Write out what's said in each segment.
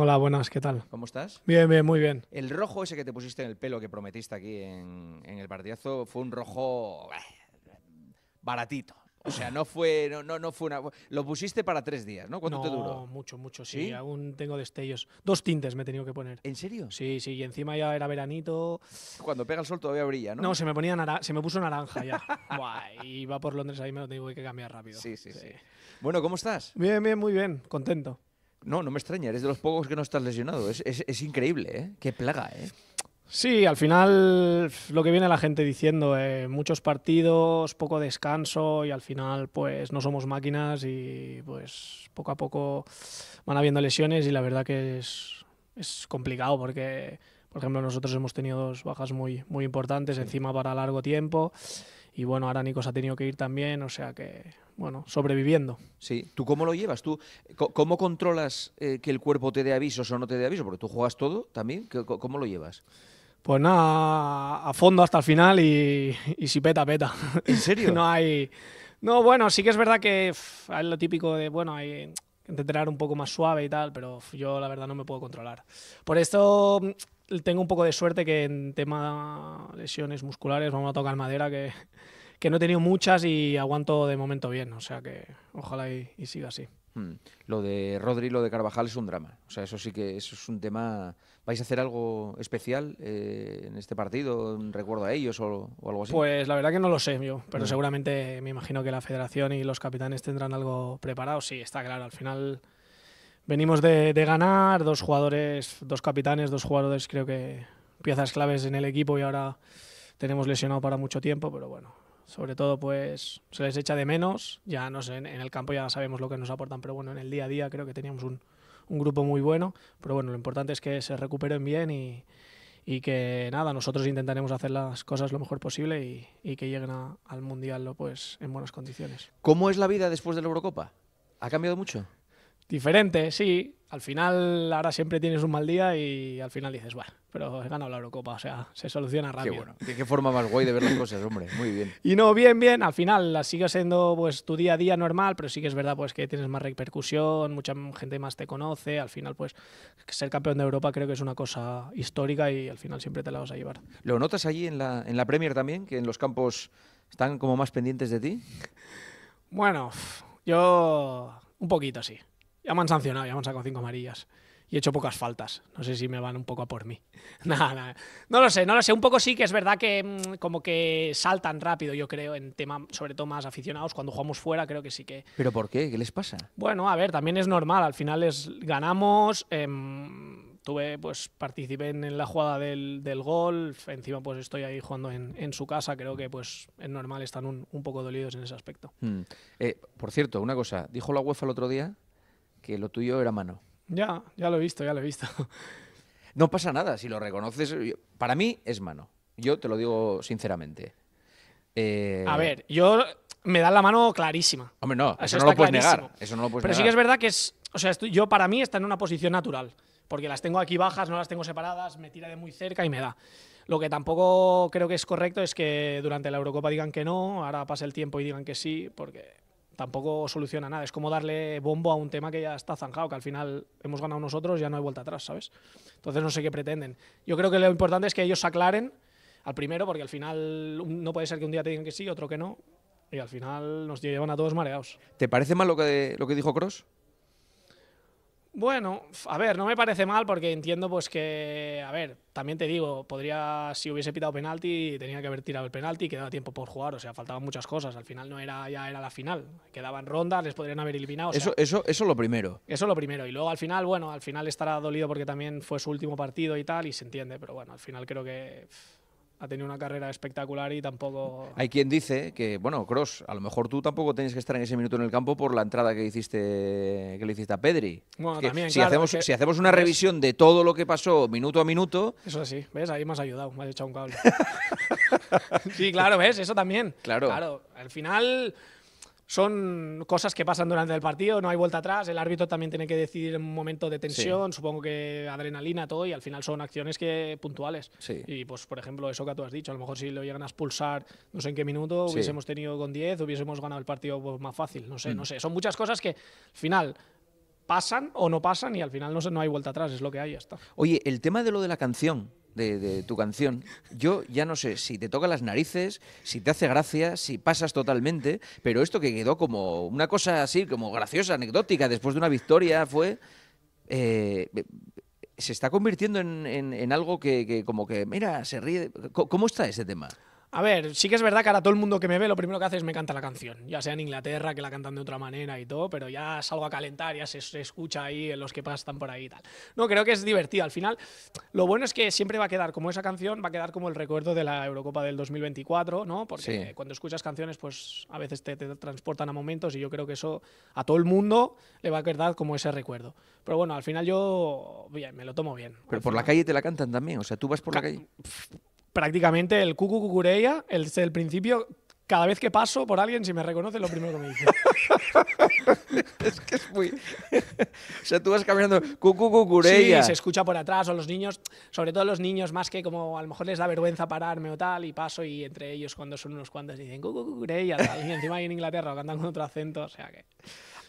Hola, buenas, ¿qué tal? ¿Cómo estás? Bien, bien, muy bien. El rojo ese que te pusiste en el pelo que prometiste aquí en, el partidazo fue un rojo eh, baratito. O sea, no fue, no, no, fue una. Lo pusiste para tres días, ¿no? ¿Cuánto te duró? Mucho, mucho, sí, Aún tengo destellos. Dos tintes me he tenido que poner. ¿En serio? Sí, sí. Y encima ya era veranito. Cuando pega el sol todavía brilla, ¿no? No, se me ponía se me puso naranja ya. Buah, y va por Londres ahí me lo tengo que cambiar rápido. sí, sí, sí. Bueno, ¿cómo estás? Bien, bien, muy bien. Contento. No, no me extraña, eres de los pocos que no estás lesionado. Es, increíble, ¿eh? Qué plaga, ¿eh? Sí, al final lo que viene la gente diciendo, eh, muchos partidos, poco descanso y al final pues no somos máquinas y pues poco a poco van habiendo lesiones y la verdad que es, complicado porque, por ejemplo, nosotros hemos tenido dos bajas muy, muy importantes encima para largo tiempo. Y bueno, ahora Nico ha tenido que ir también, o sea que, bueno, sobreviviendo. Sí, ¿tú cómo lo llevas? ¿Tú cómo controlas eh, que el cuerpo te dé avisos o no te dé aviso Porque tú juegas todo también, ¿cómo lo llevas? Pues nada, a fondo hasta el final y, si peta, peta. ¿En serio? no hay... No, bueno, sí que es verdad que hay es lo típico de, bueno, hay que entrenar un poco más suave y tal, pero yo la verdad no me puedo controlar. Por esto tengo un poco de suerte que en tema lesiones musculares vamos a tocar madera, que, que no he tenido muchas y aguanto de momento bien. O sea que ojalá y, siga así. Hmm. Lo de Rodri, lo de Carvajal es un drama. O sea, eso sí que eso es un tema. ¿Vais a hacer algo especial eh, en este partido? ¿Un recuerdo a ellos o, algo así? Pues la verdad que no lo sé yo, pero seguramente me imagino que la federación y los capitanes tendrán algo preparado. Sí, está claro. Al final Venimos de, ganar, dos jugadores, dos capitanes, dos jugadores, creo que piezas claves en el equipo y ahora tenemos lesionado para mucho tiempo, pero bueno, sobre todo pues se les echa de menos, ya no sé, en, el campo ya sabemos lo que nos aportan, pero bueno, en el día a día creo que teníamos un, grupo muy bueno, pero bueno, lo importante es que se recuperen bien y, que nada, nosotros intentaremos hacer las cosas lo mejor posible y, que lleguen al Mundial pues, en buenas condiciones. ¿Cómo es la vida después de la Eurocopa? ¿Ha cambiado mucho? Diferente, sí. Al final, ahora siempre tienes un mal día y al final dices, bueno, pero he ganado la Eurocopa, o sea, se soluciona rápido. Qué bueno, qué forma más guay de ver las cosas, hombre, muy bien. Y no, bien, bien, al final sigue siendo pues tu día a día normal, pero sí que es verdad pues que tienes más repercusión, mucha gente más te conoce, al final pues ser campeón de Europa creo que es una cosa histórica y al final siempre te la vas a llevar. ¿Lo notas allí en la, en la Premier también, que en los campos están como más pendientes de ti? Bueno, yo un poquito sí. Ya me han sancionado, ya me han sacado cinco amarillas. Y he hecho pocas faltas. No sé si me van un poco a por mí. nada, No lo sé, no lo sé. Un poco sí que es verdad que mm, como que saltan rápido, yo creo, en tema, sobre todo más aficionados. Cuando jugamos fuera, creo que sí que. ¿Pero por qué? ¿Qué les pasa? Bueno, a ver, también es normal. Al final es, ganamos. Em, tuve, pues participé en la jugada del, golf. gol, encima pues estoy ahí jugando en, su casa, creo que pues es normal, están un, poco dolidos en ese aspecto. Hmm. Eh, por cierto, una cosa, dijo la UEFA el otro día que lo tuyo era mano. Ya, ya lo he visto, ya lo he visto. No pasa nada, si lo reconoces, para mí es mano. Yo te lo digo sinceramente. Eh, A ver, yo me da la mano clarísima. Hombre, no, eso, no lo puedes negar. Eso no lo puedes Pero sí que es verdad que es, o sea, yo para mí está en una posición natural, porque las tengo aquí bajas, no las tengo separadas, me tira de muy cerca y me da. Lo que tampoco creo que es correcto es que durante la Eurocopa digan que no, ahora pasa el tiempo y digan que sí, porque tampoco soluciona nada. Es como darle bombo a un tema que ya está zanjado, que al final hemos ganado nosotros, ya no hay vuelta atrás, ¿sabes? Entonces no sé qué pretenden. Yo creo que lo importante es que ellos se aclaren al primero, porque al final no puede ser que un día te digan que sí, otro que no, y al final nos llevan a todos mareados. ¿Te parece mal lo que, lo que dijo Cross? Bueno, a ver, no me parece mal porque entiendo pues que, a ver, también te digo, podría, si hubiese pitado penalti, tenía que haber tirado el penalti, quedaba tiempo por jugar, o sea, faltaban muchas cosas, al final no era ya era la final, quedaban rondas, les podrían haber eliminado. eso, eso, eso lo primero. Eso lo primero, y luego al final, bueno, al final estará dolido porque también fue su último partido y tal, y se entiende, pero bueno, al final creo que ha tenido una carrera espectacular y tampoco. Hay quien dice que, bueno, Cross, a lo mejor tú tampoco tienes que estar en ese minuto en el campo por la entrada que hiciste que le hiciste a Pedri. Bueno, también, si, claro, hacemos, si hacemos una revisión de todo lo que pasó minuto a minuto. Eso sí, ¿ves? Ahí me has ayudado, me has echado un cable. sí, claro, ¿ves? Eso también. Claro. Claro, al final son cosas que pasan durante el partido, no hay vuelta atrás, el árbitro también tiene que decidir en un momento de tensión, supongo que adrenalina, todo, y al final son acciones que puntuales. Y pues, por ejemplo, eso que tú has dicho, a lo mejor si lo llegan a expulsar no sé en qué minuto, hubiésemos tenido con 10, hubiésemos ganado el partido pues, más fácil, no sé, no mm. sé. Son muchas cosas que al final pasan o no pasan y al final no, no hay vuelta atrás, es lo que hay, ya Oye, el tema de lo de la canción, de, tu canción, yo ya no sé si te toca las narices, si te hace gracia, si pasas totalmente, pero esto que quedó como una cosa así, como graciosa, anecdótica, después de una victoria, fue... Eh, se está convirtiendo en, algo que, como que, mira, se ríe. ¿Cómo está ese tema? A ver, sí que es verdad que ahora todo el mundo que me ve lo primero que hace es me canta la canción, ya sea en Inglaterra, que la cantan de otra manera y todo, pero ya salgo a calentar, ya se, escucha ahí en los que pasan por ahí y tal. No, creo que es divertido. Al final, lo bueno es que siempre va a quedar como esa canción, va a quedar como el recuerdo de la Eurocopa del 2024, ¿no? Porque cuando escuchas canciones, pues a veces te, transportan a momentos y yo creo que eso a todo el mundo le va a quedar como ese recuerdo. Pero bueno, al final yo me lo tomo bien. Pero por la calle te la cantan también, o sea, tú vas por la calle prácticamente el cucu cucureya, el, el principio cada vez que paso por alguien, si me reconoce, lo primero que me dice. es que es muy. o sea, tú vas caminando cucu cucureya. Sí, se escucha por atrás, o los niños, sobre todo los niños, más que como a lo mejor les da vergüenza pararme o tal, y paso, y entre ellos, cuando son unos cuantos, dicen cucu cucureya, Y encima ahí en Inglaterra lo cantan con otro acento, o sea que.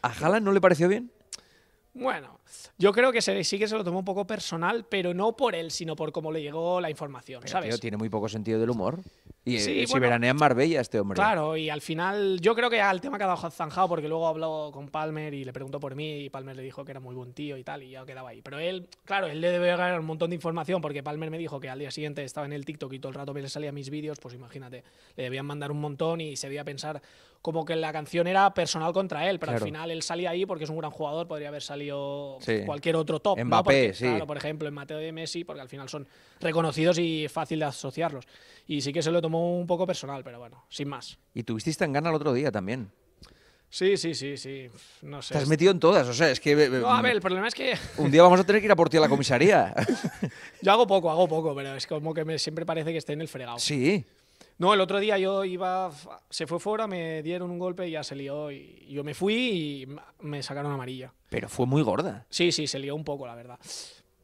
¿A Haaland no le pareció bien? Bueno, yo creo que se, sí que se lo tomó un poco personal, pero no por él, sino por cómo le llegó la información, ¿sabes? tiene muy poco sentido del humor. Y, si veranea en Marbella este hombre. Claro, y al final yo creo que al tema quedado zanjado porque luego habló con Palmer y le preguntó por mí y Palmer le dijo que era muy buen tío y tal y ya quedaba ahí. Pero él, claro, él le debe ganar un montón de información porque Palmer me dijo que al día siguiente estaba en el TikTok y todo el rato que le salía mis vídeos, pues imagínate, le debían mandar un montón y se debía pensar como que la canción era personal contra él, pero al final él salía ahí porque es un gran jugador, podría haber salido cualquier otro top. Mbappé, sí. por ejemplo, en Mateo de Messi, porque al final son reconocidos y fácil de asociarlos. Y sí que se lo tomó un poco personal, pero bueno, sin más. Y tuvisteis tan gana el otro día también. Sí, sí, sí, sí. No sé. Te has metido en todas, o sea, es que. Eh, no, a ver, el problema es que. Un día vamos a tener que ir a por ti a la comisaría. yo hago poco, hago poco, pero es como que me, siempre parece que esté en el fregado. Sí. No, el otro día yo iba. Se fue fuera, me dieron un golpe y ya se lió. Y yo me fui y me sacaron amarilla. Pero fue muy gorda. Sí, sí, se lió un poco, la verdad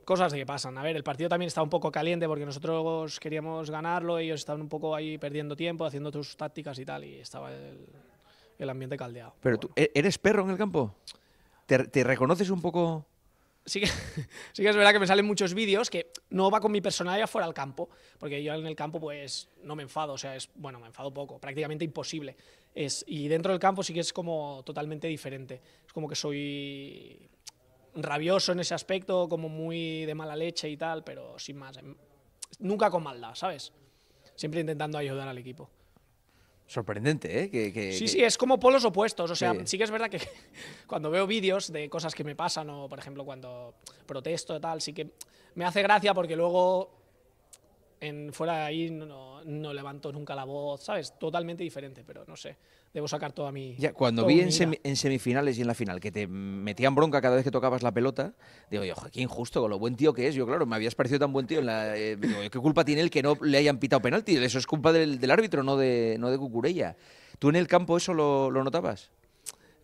cosas que pasan. A ver, el partido también está un poco caliente porque nosotros queríamos ganarlo, ellos estaban un poco ahí perdiendo tiempo, haciendo sus tácticas y tal, y estaba el, ambiente caldeado. Pero tú, ¿e-, ¿eres perro en el campo? ¿Te, reconoces un poco? Sí que, es verdad que me salen muchos vídeos que no va con mi personalidad fuera al campo, porque yo en el campo pues no me enfado, o sea, es, bueno, me enfado poco, prácticamente imposible. Es, y dentro del campo sí que es como totalmente diferente, es como que soy rabioso en ese aspecto, como muy de mala leche y tal, pero sin más. Em, nunca con maldad, ¿sabes? Siempre intentando ayudar al equipo. Sorprendente, ¿eh? sí, sí, es como polos opuestos. O sea, sí que es verdad que cuando veo vídeos de cosas que me pasan o, por ejemplo, cuando protesto y tal, sí que me hace gracia porque luego fuera de ahí no, levanto nunca la voz, ¿sabes? Totalmente diferente, pero no sé. Debo sacar toda mi. Ya, cuando vi en, semifinales y en la final que te metían bronca cada vez que tocabas la pelota, digo, yo, qué injusto, con lo buen tío que es. Yo, claro, me habías parecido tan buen tío. En la, eh, ¿Qué culpa tiene el que no le hayan pitado penalti? Eso es culpa del, árbitro, no de, no de Cucurella. ¿Tú en el campo eso lo notabas?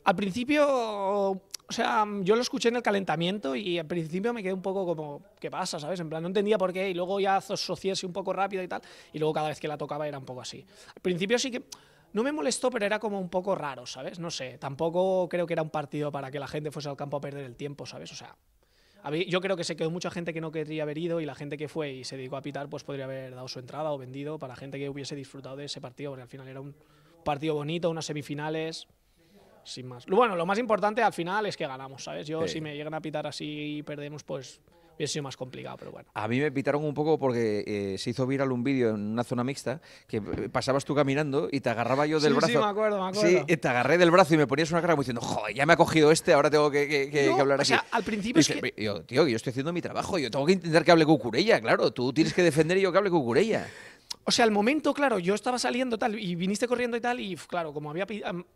Al principio, o sea, yo lo escuché en el calentamiento y al principio me quedé un poco como, ¿qué pasa? ¿Sabes? En plan, no entendía por qué y luego ya asociése un poco rápido y tal. Y luego cada vez que la tocaba era un poco así. Al principio sí que no me molestó, pero era como un poco raro, ¿sabes? No sé, tampoco creo que era un partido para que la gente fuese al campo a perder el tiempo, ¿sabes? O sea, yo creo que se quedó mucha gente que no querría haber ido y la gente que fue y se dedicó a pitar, pues podría haber dado su entrada o vendido para gente que hubiese disfrutado de ese partido, porque al final era un partido bonito, unas semifinales sin más. Bueno, lo más importante al final es que ganamos, ¿sabes? Yo, si me llegan a pitar así y perdemos, pues hubiese sido más complicado, pero bueno. A mí me pitaron un poco porque eh, se hizo viral un vídeo en una zona mixta que eh, pasabas tú caminando y te agarraba yo del brazo. Sí, me acuerdo, me acuerdo. Sí, te agarré del brazo y me ponías una cara diciendo, joder, ya me ha cogido este, ahora tengo que, hablar así». al principio es que... Yo, tío, yo estoy haciendo mi trabajo, yo tengo que intentar que hable Cucurella, claro, tú tienes que defender y yo que hable Cucurella. O sea, al momento, claro, yo estaba saliendo tal y viniste corriendo y tal y claro, como había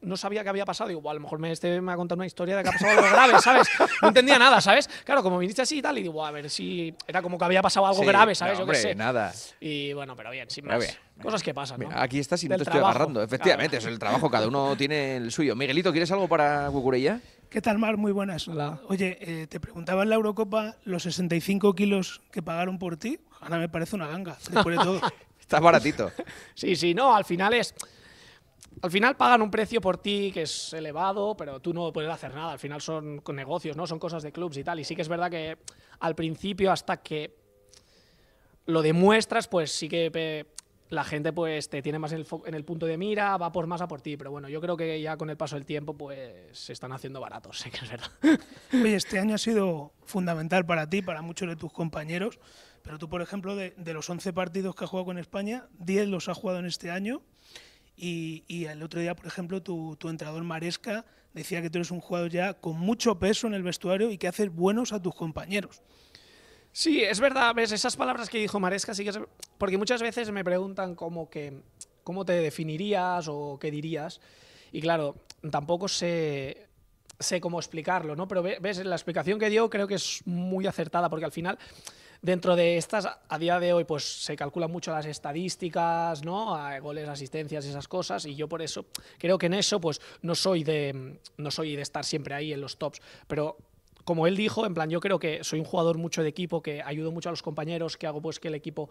no sabía qué había pasado, digo, a lo mejor me, este me ha contado una historia de que ha pasado algo grave, ¿sabes? No entendía nada, ¿sabes? Claro, como viniste así y tal y digo, a ver si era como que había pasado algo grave, ¿sabes? No, yo qué sé. nada. Y bueno, pero bien, sin más. Cosas que pasan, ¿no? Aquí estás y no te estoy agarrando. Efectivamente, es el trabajo, cada uno tiene el suyo. Miguelito, ¿quieres algo para Cucurella? ¿Qué tal, Mar? Muy buenas. la. Oye, eh, te preguntaba en la Eurocopa los 65 kilos que pagaron por ti. Ahora me parece una ganga, después de todo. Está baratito. sí, sí, no, al final es. Al final pagan un precio por ti que es elevado, pero tú no puedes hacer nada. Al final son negocios, ¿no? Son cosas de clubs y tal. Y sí que es verdad que al principio, hasta que lo demuestras, pues sí que la gente pues te tiene más en el, punto de mira, va por más a por ti. Pero bueno, yo creo que ya con el paso del tiempo pues se están haciendo baratos, sí que es verdad. Oye, este año ha sido fundamental para ti, para muchos de tus compañeros. Pero tú, por ejemplo, de, los 11 partidos que ha jugado con España, 10 los ha jugado en este año. Y, el otro día, por ejemplo, tu, entrenador Maresca decía que tú eres un jugador ya con mucho peso en el vestuario y que haces buenos a tus compañeros. Sí, es verdad, ves, esas palabras que dijo Maresca sí que Porque muchas veces me preguntan que, cómo te definirías o qué dirías. Y claro, tampoco sé, sé cómo explicarlo, ¿no? Pero ves, la explicación que dio creo que es muy acertada, porque al final Dentro de estas, a día de hoy, pues se calculan mucho las estadísticas, ¿no? goles, asistencias, esas cosas, y yo por eso creo que en eso, pues no soy de, no soy de estar siempre ahí en los tops, pero como él dijo, en plan, yo creo que soy un jugador mucho de equipo, que ayudo mucho a los compañeros, que hago pues que el equipo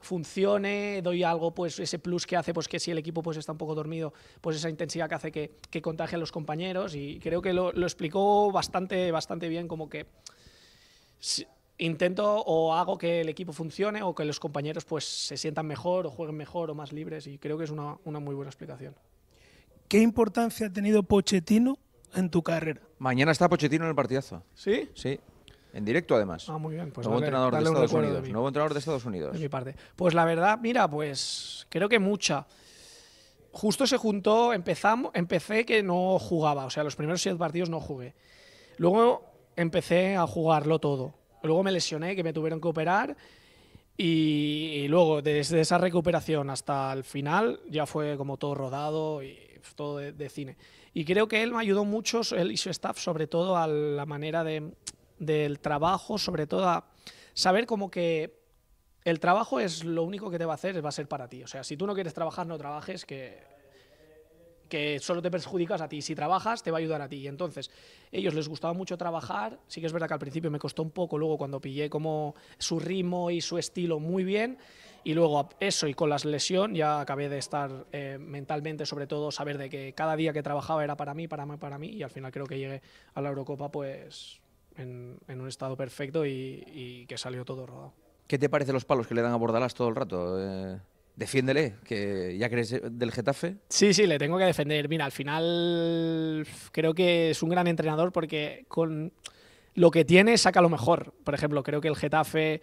funcione, doy algo, pues ese plus que hace, pues que si el equipo pues está un poco dormido, pues esa intensidad que hace que, que contagie a los compañeros y creo que lo, explicó bastante, bastante bien, como que intento o hago que el equipo funcione o que los compañeros pues se sientan mejor o jueguen mejor o más libres y creo que es una, muy buena explicación. ¿Qué importancia ha tenido Pochettino en tu carrera? Mañana está Pochettino en el partidazo. ¿Sí? Sí. En directo, además. Ah, muy bien. Pues nuevo, entrenador de Estados Unidos, nuevo entrenador de Estados Unidos. mi parte. Pues la verdad, mira, pues creo que mucha. Justo se juntó, empezamos, empecé que no jugaba. O sea, los primeros siete partidos no jugué. Luego empecé a jugarlo todo Luego me lesioné, que me tuvieron que operar. Y, luego, desde esa recuperación hasta el final, ya fue como todo rodado y todo de, cine. Y creo que él me ayudó mucho, él y su staff, sobre todo a la manera de, del trabajo, sobre todo a saber como que el trabajo es lo único que te va a hacer, va a ser para ti. O sea, si tú no quieres trabajar, no trabajes, que que solo te perjudicas a ti. Si trabajas, te va a ayudar a ti. Y entonces, ellos les gustaba mucho trabajar. Sí que es verdad que al principio me costó un poco, luego cuando pillé como su ritmo y su estilo muy bien. Y luego eso y con las lesión ya acabé de estar eh, mentalmente, sobre todo, saber de que cada día que trabajaba era para mí, para mí, para mí. Y al final creo que llegué a la Eurocopa pues en, un estado perfecto y, que salió todo rodado. ¿Qué te parece los palos que le dan a Bordalás todo el rato? Eh defiéndele, que ya crees del Getafe. Sí, sí, le tengo que defender. Mira, al final creo que es un gran entrenador porque con lo que tiene saca lo mejor. Por ejemplo, creo que el Getafe,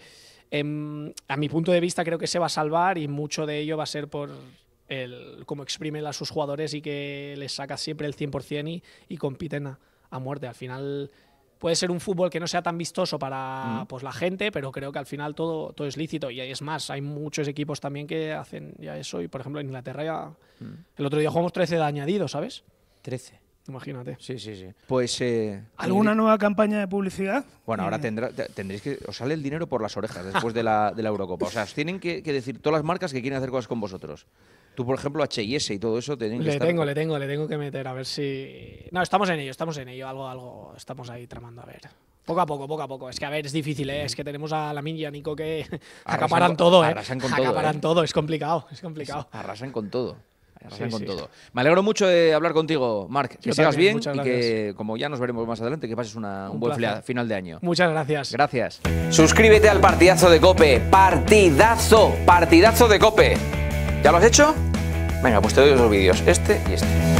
em, a mi punto de vista, creo que se va a salvar y mucho de ello va a ser por el, cómo exprimen a sus jugadores y que les saca siempre el 100% y, compiten a, a muerte. Al final puede ser un fútbol que no sea tan vistoso para pues, la gente, pero creo que al final todo, todo es lícito. Y es más, hay muchos equipos también que hacen ya eso. Y por ejemplo, en Inglaterra ya. Mm. El otro día jugamos 13 de añadido, ¿sabes? 13. Imagínate. Sí, sí, sí. Pues. Eh, ¿Alguna eh, nueva campaña de publicidad? Bueno, ahora tendrá, tendréis que. Os sale el dinero por las orejas después de la, de Eurocopa. O sea, os tienen que, decir todas las marcas que quieren hacer cosas con vosotros. Tú, por ejemplo, H&S y todo eso, que le tengo, le tengo, le tengo que meter a ver si. No, estamos en ello, estamos en ello, algo, algo, estamos ahí tramando a ver. Poco a poco, poco a poco. Es que a ver, es difícil, ¿eh? es que tenemos a la y Nico que acaparan todo, ¿eh? Arrasan con todo. Acaparan ¿eh? todo, es complicado, es complicado. Arrasan con todo. Arrasan con todo. Me alegro mucho de hablar contigo, Marc. Que sigas bien y que, como ya nos veremos más adelante, que pases una, un, buen final de año. Muchas gracias. Gracias. Suscríbete al partidazo de Cope. Partidazo, partidazo de Cope. ¿Ya lo has hecho? Venga, pues te doy los vídeos, este y este.